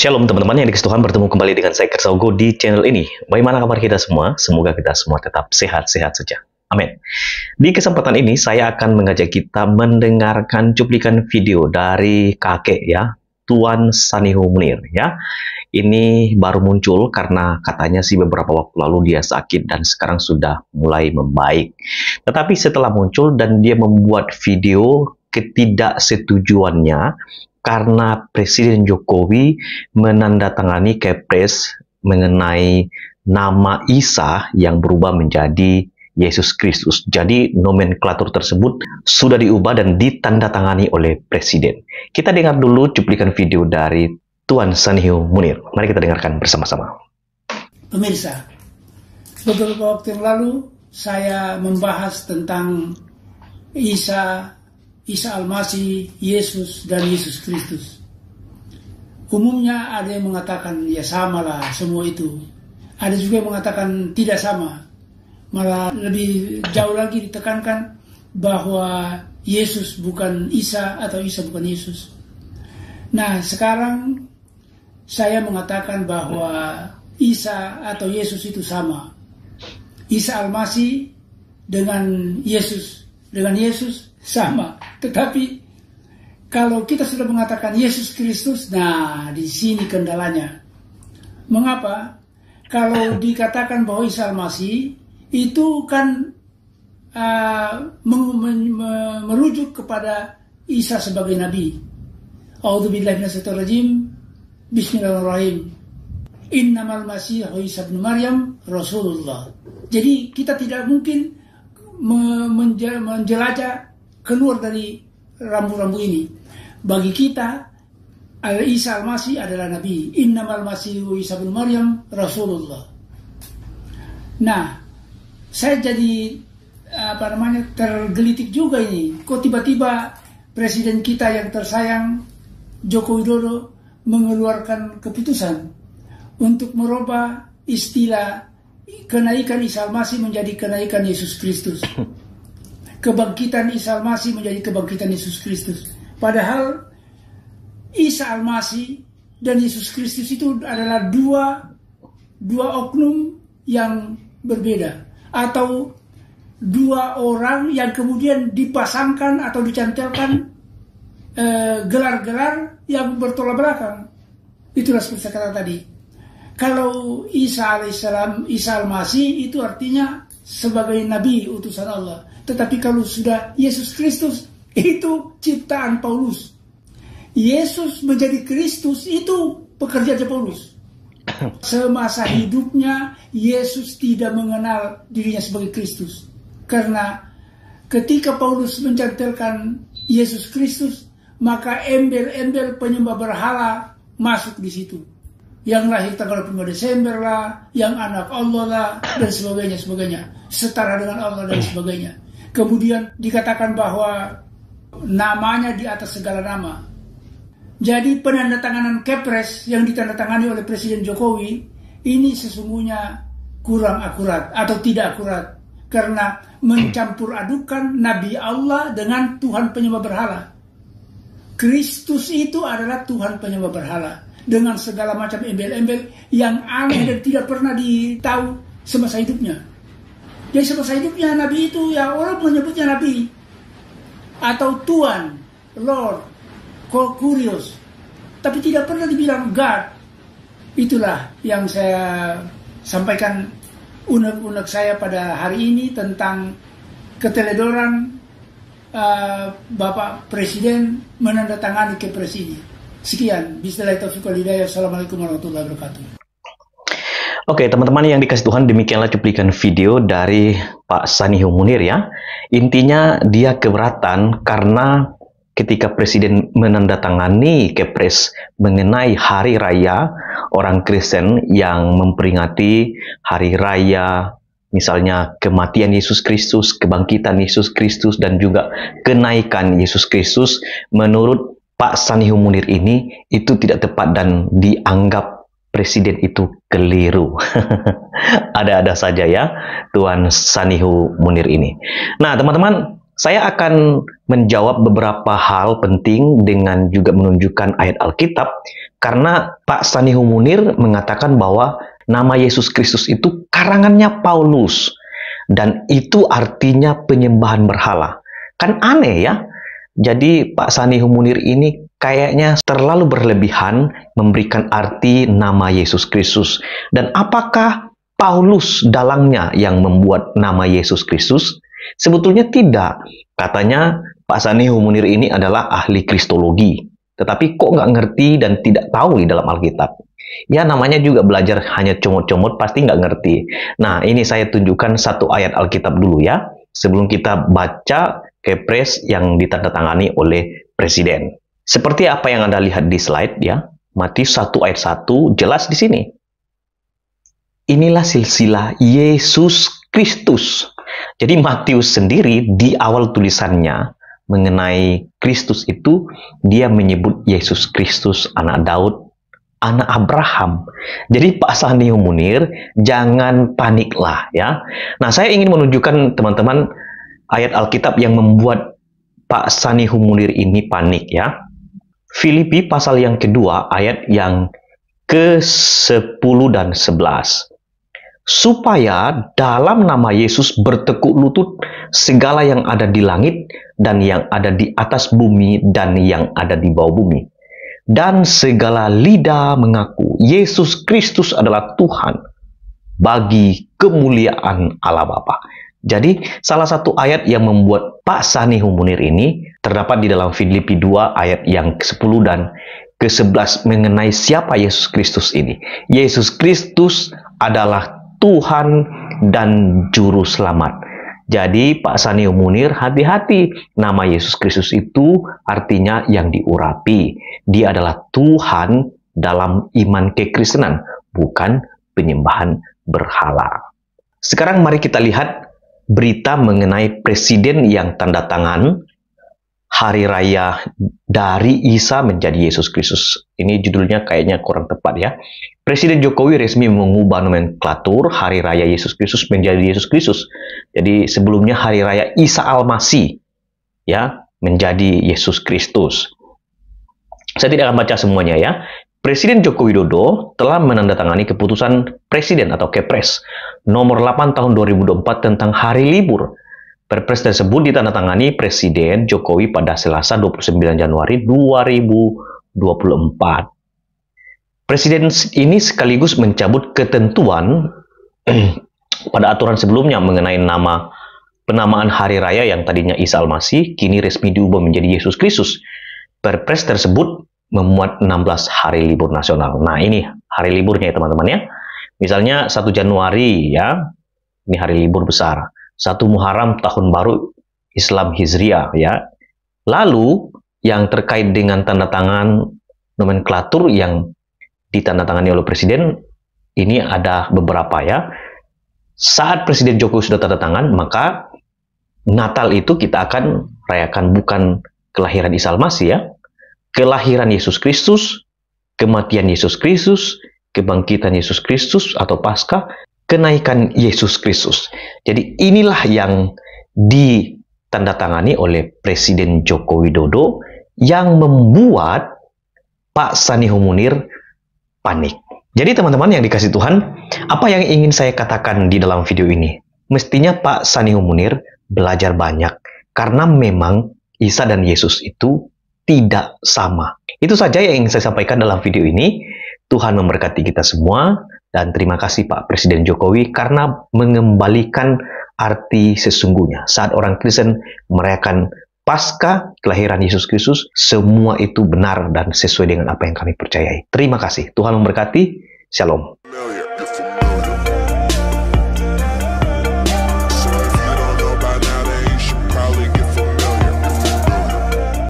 Shalom teman-teman yang dikasih Tuhan bertemu kembali dengan saya Kersaugo di channel ini. Bagaimana kabar kita semua? Semoga kita semua tetap sehat-sehat saja. Amin. Di kesempatan ini saya akan mengajak kita mendengarkan cuplikan video dari kakek ya, Tuan Sanihu Munir ya. Ini baru muncul karena katanya sih beberapa waktu lalu dia sakit dan sekarang sudah mulai membaik. Tetapi setelah muncul dan dia membuat video ketidaksetujuannya karena Presiden Jokowi menandatangani Kepres mengenai nama Isa yang berubah menjadi Yesus Kristus. Jadi nomenklatur tersebut sudah diubah dan ditandatangani oleh Presiden. Kita dengar dulu cuplikan video dari Tuan Sanhio Munir. Mari kita dengarkan bersama-sama. Pemirsa, beberapa waktu yang lalu saya membahas tentang Isa Isa al Yesus, dan Yesus Kristus. Umumnya ada yang mengatakan ya samalah semua itu. Ada juga yang mengatakan tidak sama. Malah lebih jauh lagi ditekankan bahwa Yesus bukan Isa atau Isa bukan Yesus. Nah sekarang saya mengatakan bahwa Isa atau Yesus itu sama. Isa al dengan Yesus, dengan Yesus sama. Tetapi kalau kita sudah mengatakan Yesus Kristus, nah di sini kendalanya. Mengapa? Kalau dikatakan bahwa Isa Masih itu kan uh, merujuk kepada Isa sebagai nabi. Auzubillahi Bismillahirrahmanirrahim. Innamal Masih Isa bin Maryam Rasulullah. Jadi kita tidak mungkin menjelajah keluar dari rambu-rambu ini. Bagi kita, Al Isa Al-Masih adalah Nabi. Innamal Masihu Isa bin Maryam Rasulullah. Nah, saya jadi apa namanya tergelitik juga ini. Kok tiba-tiba presiden kita yang tersayang Joko Widodo mengeluarkan keputusan untuk merubah istilah kenaikan Isa Al-Masih menjadi kenaikan Yesus Kristus. kebangkitan Isa al menjadi kebangkitan Yesus Kristus. Padahal Isa al dan Yesus Kristus itu adalah dua dua oknum yang berbeda atau dua orang yang kemudian dipasangkan atau dicantelkan eh, gelar-gelar yang bertolak belakang. Itulah seperti saya kata tadi. Kalau Isa alaihissalam, Isa al-Masih itu artinya sebagai nabi utusan Allah. Tetapi kalau sudah Yesus Kristus itu ciptaan Paulus. Yesus menjadi Kristus itu pekerjaan Paulus. Semasa hidupnya Yesus tidak mengenal dirinya sebagai Kristus. Karena ketika Paulus mencantelkan Yesus Kristus, maka embel-embel penyembah berhala masuk di situ. Yang lahir tanggal 5 Desember lah, yang anak Allah lah, dan sebagainya, sebagainya. Setara dengan Allah dan sebagainya. Kemudian dikatakan bahwa namanya di atas segala nama. Jadi penandatanganan Kepres yang ditandatangani oleh Presiden Jokowi ini sesungguhnya kurang akurat atau tidak akurat karena mencampur adukan Nabi Allah dengan Tuhan penyembah berhala. Kristus itu adalah Tuhan penyembah berhala dengan segala macam embel-embel yang aneh dan tidak pernah ditahu semasa hidupnya. Dia semasa hidupnya Nabi itu ya orang menyebutnya Nabi atau Tuan, Lord, Kokurios. Tapi tidak pernah dibilang God. Itulah yang saya sampaikan unek-unek saya pada hari ini tentang keteledoran uh, Bapak Presiden menandatangani ke Presiden. Sekian, Bismillahirrahmanirrahim. Assalamualaikum warahmatullahi wabarakatuh. Oke, teman-teman yang dikasih Tuhan, demikianlah cuplikan video dari Pak Sanihum Munir ya. Intinya dia keberatan karena ketika Presiden menandatangani Kepres mengenai Hari Raya orang Kristen yang memperingati Hari Raya misalnya kematian Yesus Kristus, kebangkitan Yesus Kristus, dan juga kenaikan Yesus Kristus, menurut Pak Sanihum Munir ini, itu tidak tepat dan dianggap presiden itu keliru. Ada-ada saja ya Tuan Sanihu Munir ini. Nah, teman-teman, saya akan menjawab beberapa hal penting dengan juga menunjukkan ayat Alkitab karena Pak Sanihu Munir mengatakan bahwa nama Yesus Kristus itu karangannya Paulus dan itu artinya penyembahan berhala. Kan aneh ya? Jadi Pak Sanihu Munir ini kayaknya terlalu berlebihan memberikan arti nama Yesus Kristus. Dan apakah Paulus dalangnya yang membuat nama Yesus Kristus? Sebetulnya tidak. Katanya Pak Sani Humunir ini adalah ahli Kristologi. Tetapi kok nggak ngerti dan tidak tahu di dalam Alkitab? Ya namanya juga belajar hanya comot-comot pasti nggak ngerti. Nah ini saya tunjukkan satu ayat Alkitab dulu ya. Sebelum kita baca kepres yang ditandatangani oleh Presiden. Seperti apa yang Anda lihat di slide ya, Matius 1 ayat 1 jelas di sini. Inilah silsilah Yesus Kristus. Jadi Matius sendiri di awal tulisannya mengenai Kristus itu dia menyebut Yesus Kristus anak Daud, anak Abraham. Jadi Pak Sanio Munir jangan paniklah ya. Nah, saya ingin menunjukkan teman-teman ayat Alkitab yang membuat Pak Sani Humunir ini panik ya. Filipi pasal yang kedua ayat yang ke-10 dan 11. Supaya dalam nama Yesus bertekuk lutut segala yang ada di langit dan yang ada di atas bumi dan yang ada di bawah bumi. Dan segala lidah mengaku Yesus Kristus adalah Tuhan bagi kemuliaan Allah Bapa. Jadi, salah satu ayat yang membuat Pak Sani Munir ini terdapat di dalam Filipi 2 ayat yang ke-10 dan ke-11 mengenai siapa Yesus Kristus ini. Yesus Kristus adalah Tuhan dan Juru Selamat. Jadi Pak Sani Munir hati-hati nama Yesus Kristus itu artinya yang diurapi. Dia adalah Tuhan dalam iman kekristenan, bukan penyembahan berhala. Sekarang mari kita lihat berita mengenai presiden yang tanda tangan hari raya dari Isa menjadi Yesus Kristus. Ini judulnya kayaknya kurang tepat ya. Presiden Jokowi resmi mengubah nomenklatur hari raya Yesus Kristus menjadi Yesus Kristus. Jadi sebelumnya hari raya Isa Almasi ya menjadi Yesus Kristus. Saya tidak akan baca semuanya ya. Presiden Joko Widodo telah menandatangani keputusan Presiden atau Kepres nomor 8 tahun 2024 tentang hari libur. Perpres tersebut ditandatangani Presiden Jokowi pada Selasa 29 Januari 2024. Presiden ini sekaligus mencabut ketentuan pada aturan sebelumnya mengenai nama penamaan hari raya yang tadinya Isa Al-Masih kini resmi diubah menjadi Yesus Kristus. Perpres tersebut memuat 16 hari libur nasional. Nah, ini hari liburnya ya teman-teman ya. Misalnya 1 Januari ya, ini hari libur besar. 1 Muharram tahun baru Islam Hijriah ya. Lalu yang terkait dengan tanda tangan nomenklatur yang ditandatangani oleh presiden ini ada beberapa ya. Saat Presiden Jokowi sudah tanda tangan, maka Natal itu kita akan rayakan bukan kelahiran Isa Almasih ya, kelahiran Yesus Kristus, kematian Yesus Kristus, kebangkitan Yesus Kristus atau pasca, kenaikan Yesus Kristus. Jadi inilah yang ditandatangani oleh Presiden Joko Widodo yang membuat Pak Sani Humunir panik. Jadi teman-teman yang dikasih Tuhan, apa yang ingin saya katakan di dalam video ini? Mestinya Pak Sani Humunir belajar banyak karena memang Isa dan Yesus itu tidak sama. Itu saja yang ingin saya sampaikan dalam video ini. Tuhan memberkati kita semua dan terima kasih Pak Presiden Jokowi karena mengembalikan arti sesungguhnya. Saat orang Kristen merayakan pasca kelahiran Yesus Kristus, semua itu benar dan sesuai dengan apa yang kami percayai. Terima kasih. Tuhan memberkati. Shalom.